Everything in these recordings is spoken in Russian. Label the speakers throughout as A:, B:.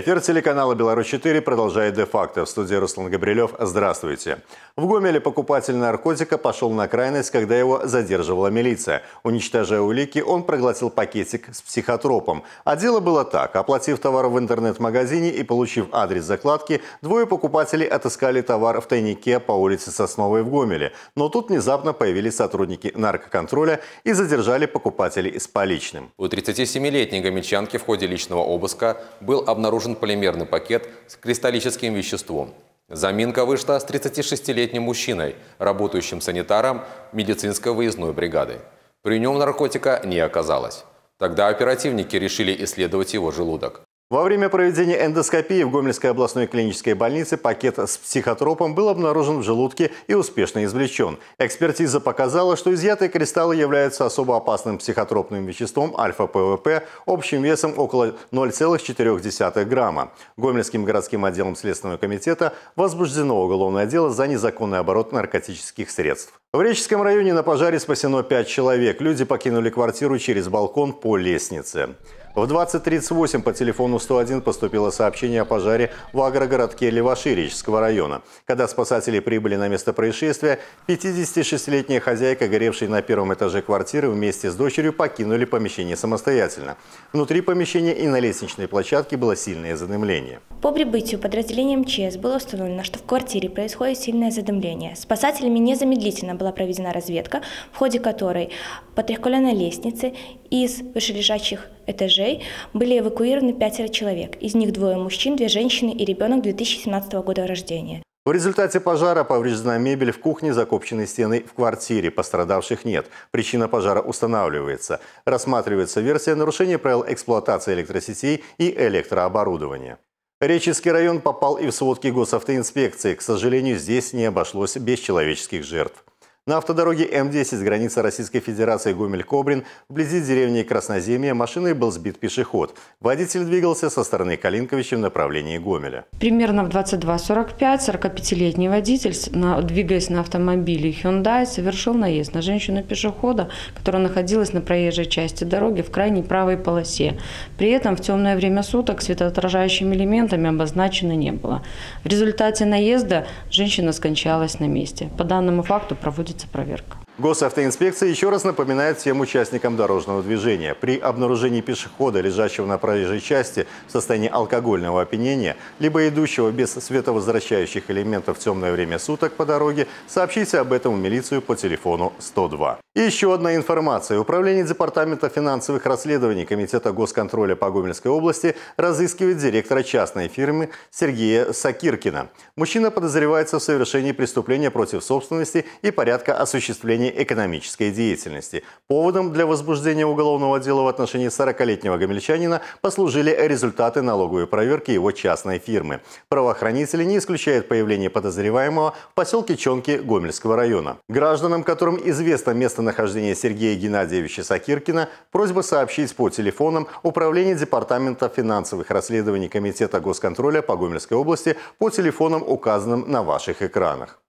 A: Эфир телеканала «Беларусь-4» продолжает де-факто. В студии Руслан Габрилев. Здравствуйте. В Гомеле покупатель наркотика пошел на крайность, когда его задерживала милиция. Уничтожая улики, он проглотил пакетик с психотропом. А дело было так. Оплатив товар в интернет-магазине и получив адрес закладки, двое покупателей отыскали товар в тайнике по улице Сосновой в Гомеле. Но тут внезапно появились сотрудники наркоконтроля и задержали покупателей с поличным. У 37-летней гомельчанки в ходе личного обыска был обнаружен обнаружен полимерный пакет с кристаллическим веществом. Заминка вышла с 36-летним мужчиной, работающим санитаром медицинской выездной бригады. При нем наркотика не оказалось. Тогда оперативники решили исследовать его желудок. Во время проведения эндоскопии в Гомельской областной клинической больнице пакет с психотропом был обнаружен в желудке и успешно извлечен. Экспертиза показала, что изъятые кристаллы являются особо опасным психотропным веществом альфа-ПВП общим весом около 0,4 грамма. Гомельским городским отделом Следственного комитета возбуждено уголовное дело за незаконный оборот наркотических средств. В Реческом районе на пожаре спасено 5 человек. Люди покинули квартиру через балкон по лестнице. В 20.38 по телефону 101 поступило сообщение о пожаре в агрогородке Леваширического района. Когда спасатели прибыли на место происшествия, 56-летняя хозяйка, горевшей на первом этаже квартиры, вместе с дочерью покинули помещение самостоятельно. Внутри помещения и на лестничной площадке было сильное задымление. По прибытию подразделения МЧС было установлено, что в квартире происходит сильное задымление. Спасателями незамедлительно была проведена разведка, в ходе которой по трехколенной лестнице из вышележащих этажей были эвакуированы пятеро человек. Из них двое мужчин, две женщины и ребенок 2017 года рождения. В результате пожара повреждена мебель в кухне, закопчены стены в квартире. Пострадавших нет. Причина пожара устанавливается. Рассматривается версия нарушения правил эксплуатации электросетей и электрооборудования. Реческий район попал и в сводки госавтоинспекции. К сожалению, здесь не обошлось без человеческих жертв. На автодороге М-10 с границы Российской Федерации Гомель-Кобрин вблизи деревни Красноземья машиной был сбит пешеход. Водитель двигался со стороны Калинковича в направлении Гомеля. Примерно в 22.45 45-летний водитель, двигаясь на автомобиле Hyundai, совершил наезд на женщину-пешехода, которая находилась на проезжей части дороги в крайней правой полосе. При этом в темное время суток светоотражающими элементами обозначено не было. В результате наезда женщина скончалась на месте. По данному факту проводится проводится проверка. Госавтоинспекция еще раз напоминает всем участникам дорожного движения. При обнаружении пешехода, лежащего на проезжей части в состоянии алкогольного опьянения, либо идущего без световозвращающих элементов в темное время суток по дороге, сообщите об этом в милицию по телефону 102. И еще одна информация. Управление Департамента финансовых расследований Комитета госконтроля по Гомельской области разыскивает директора частной фирмы Сергея Сакиркина. Мужчина подозревается в совершении преступления против собственности и порядка осуществления экономической деятельности. Поводом для возбуждения уголовного дела в отношении 40-летнего гомельчанина послужили результаты налоговой проверки его частной фирмы. Правоохранители не исключают появление подозреваемого в поселке Чонки Гомельского района. Гражданам, которым известно место местонахождение Сергея Геннадьевича Сакиркина просьба сообщить по телефонам Управление Департамента финансовых расследований Комитета госконтроля по Гомельской области по телефонам, указанным на ваших экранах.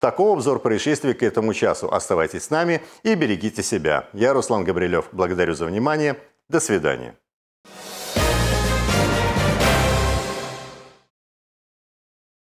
A: Таков обзор происшествий к этому часу. Оставайтесь с нами и берегите себя. Я Руслан Габрилев. Благодарю за внимание. До свидания.